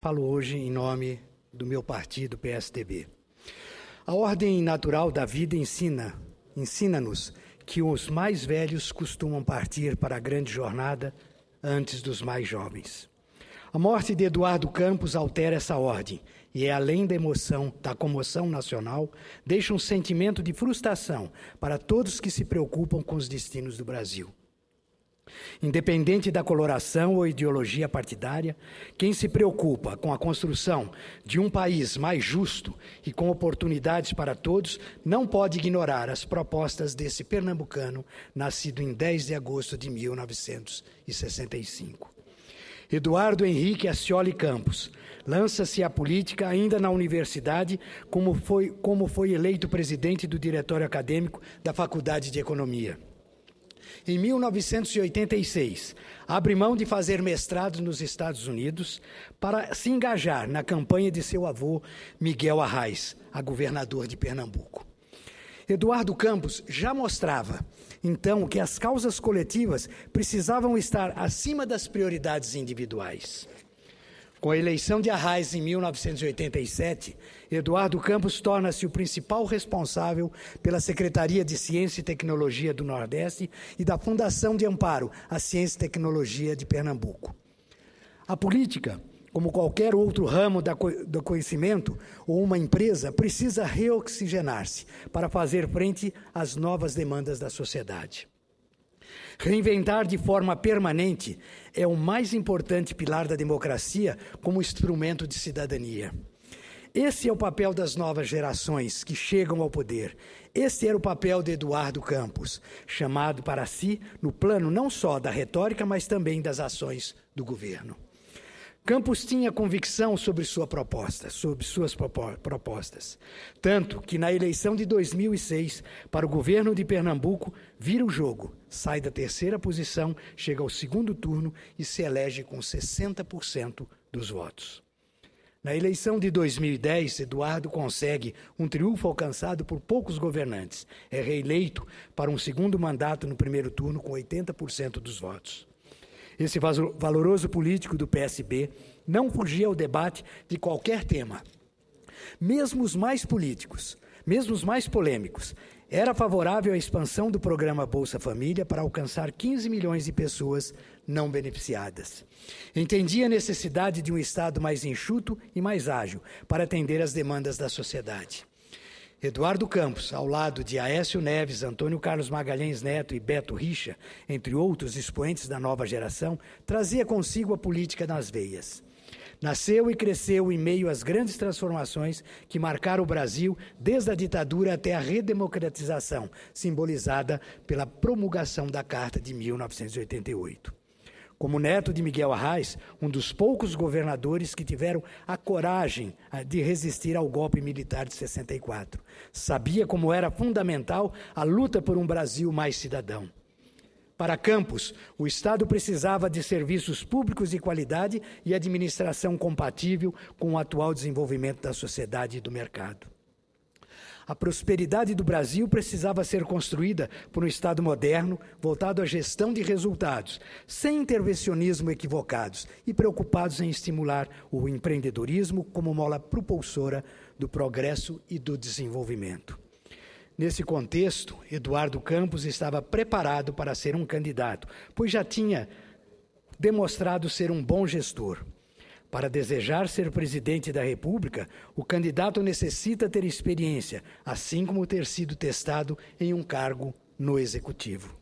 Falo hoje em nome do meu partido PSDB. A ordem natural da vida ensina, ensina-nos que os mais velhos costumam partir para a grande jornada antes dos mais jovens. A morte de Eduardo Campos altera essa ordem e é, além da emoção, da comoção nacional, deixa um sentimento de frustração para todos que se preocupam com os destinos do Brasil. Independente da coloração ou ideologia partidária, quem se preocupa com a construção de um país mais justo e com oportunidades para todos não pode ignorar as propostas desse pernambucano nascido em 10 de agosto de 1965. Eduardo Henrique Ascioli Campos lança-se à política ainda na universidade, como foi, como foi eleito presidente do diretório acadêmico da Faculdade de Economia em 1986, abre mão de fazer mestrado nos Estados Unidos para se engajar na campanha de seu avô, Miguel Arraes, a governador de Pernambuco. Eduardo Campos já mostrava, então, que as causas coletivas precisavam estar acima das prioridades individuais. Com a eleição de Arraes em 1987, Eduardo Campos torna-se o principal responsável pela Secretaria de Ciência e Tecnologia do Nordeste e da Fundação de Amparo à Ciência e Tecnologia de Pernambuco. A política, como qualquer outro ramo do conhecimento ou uma empresa, precisa reoxigenar-se para fazer frente às novas demandas da sociedade. Reinventar de forma permanente é o mais importante pilar da democracia como instrumento de cidadania. Esse é o papel das novas gerações que chegam ao poder. Esse era o papel de Eduardo Campos, chamado para si no plano não só da retórica, mas também das ações do governo. Campos tinha convicção sobre sua proposta, sobre suas propostas, tanto que na eleição de 2006 para o governo de Pernambuco vira o jogo, sai da terceira posição, chega ao segundo turno e se elege com 60% dos votos. Na eleição de 2010, Eduardo consegue um triunfo alcançado por poucos governantes. É reeleito para um segundo mandato no primeiro turno com 80% dos votos. Esse valoroso político do PSB não fugia ao debate de qualquer tema. Mesmo os mais políticos, mesmo os mais polêmicos, era favorável à expansão do programa Bolsa Família para alcançar 15 milhões de pessoas não beneficiadas. Entendia a necessidade de um Estado mais enxuto e mais ágil para atender às demandas da sociedade. Eduardo Campos, ao lado de Aécio Neves, Antônio Carlos Magalhães Neto e Beto Richa, entre outros expoentes da nova geração, trazia consigo a política nas veias. Nasceu e cresceu em meio às grandes transformações que marcaram o Brasil desde a ditadura até a redemocratização, simbolizada pela promulgação da Carta de 1988. Como neto de Miguel Arraes, um dos poucos governadores que tiveram a coragem ah, de resistir ao golpe militar de 64. Sabia como era fundamental a luta por um Brasil mais cidadão. Para Campos, o Estado precisava de serviços públicos de qualidade e administração compatível com o atual desenvolvimento da sociedade e do mercado. A prosperidade do Brasil precisava ser construída por um Estado moderno, voltado à gestão de resultados, sem intervencionismo equivocados e preocupados em estimular o empreendedorismo como mola propulsora do progresso e do desenvolvimento. Nesse contexto, Eduardo Campos estava preparado para ser um candidato, pois já tinha demonstrado ser um bom gestor. Para desejar ser presidente da República, o candidato necessita ter experiência, assim como ter sido testado em um cargo no Executivo.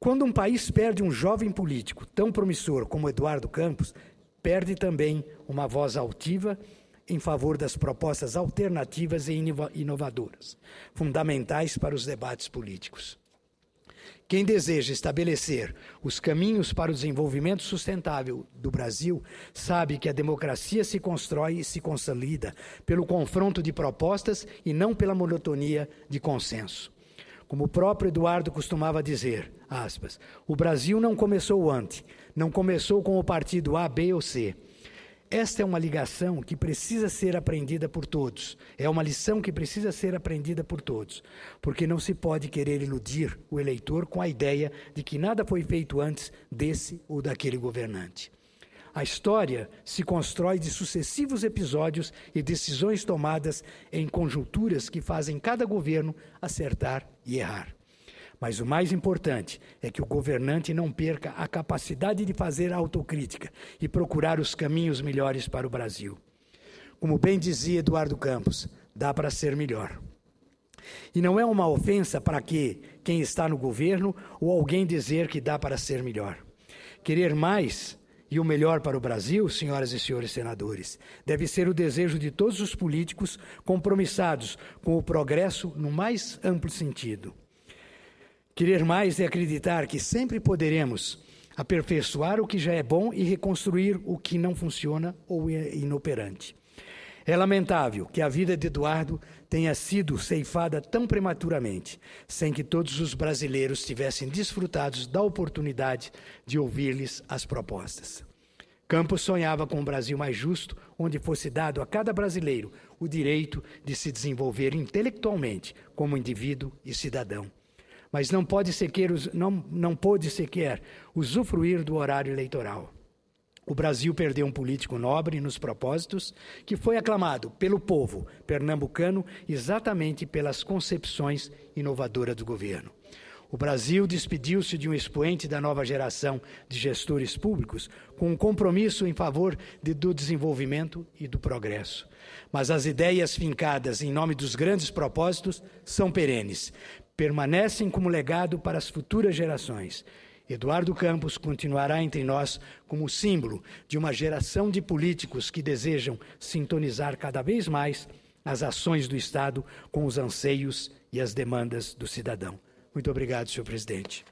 Quando um país perde um jovem político tão promissor como Eduardo Campos, perde também uma voz altiva em favor das propostas alternativas e inovadoras, fundamentais para os debates políticos. Quem deseja estabelecer os caminhos para o desenvolvimento sustentável do Brasil sabe que a democracia se constrói e se consolida pelo confronto de propostas e não pela monotonia de consenso. Como o próprio Eduardo costumava dizer, aspas, o Brasil não começou antes, não começou com o partido A, B ou C. Esta é uma ligação que precisa ser aprendida por todos. É uma lição que precisa ser aprendida por todos, porque não se pode querer iludir o eleitor com a ideia de que nada foi feito antes desse ou daquele governante. A história se constrói de sucessivos episódios e decisões tomadas em conjunturas que fazem cada governo acertar e errar. Mas o mais importante é que o governante não perca a capacidade de fazer autocrítica e procurar os caminhos melhores para o Brasil. Como bem dizia Eduardo Campos, dá para ser melhor. E não é uma ofensa para que quem está no governo ou alguém dizer que dá para ser melhor. Querer mais e o melhor para o Brasil, senhoras e senhores senadores, deve ser o desejo de todos os políticos compromissados com o progresso no mais amplo sentido. Querer mais é acreditar que sempre poderemos aperfeiçoar o que já é bom e reconstruir o que não funciona ou é inoperante. É lamentável que a vida de Eduardo tenha sido ceifada tão prematuramente, sem que todos os brasileiros tivessem desfrutado da oportunidade de ouvir-lhes as propostas. Campos sonhava com um Brasil mais justo, onde fosse dado a cada brasileiro o direito de se desenvolver intelectualmente como indivíduo e cidadão mas não pode sequer, não, não pôde sequer usufruir do horário eleitoral. O Brasil perdeu um político nobre nos propósitos, que foi aclamado pelo povo pernambucano exatamente pelas concepções inovadoras do governo. O Brasil despediu-se de um expoente da nova geração de gestores públicos com um compromisso em favor de, do desenvolvimento e do progresso. Mas as ideias fincadas em nome dos grandes propósitos são perenes permanecem como legado para as futuras gerações. Eduardo Campos continuará entre nós como símbolo de uma geração de políticos que desejam sintonizar cada vez mais as ações do Estado com os anseios e as demandas do cidadão. Muito obrigado, senhor presidente.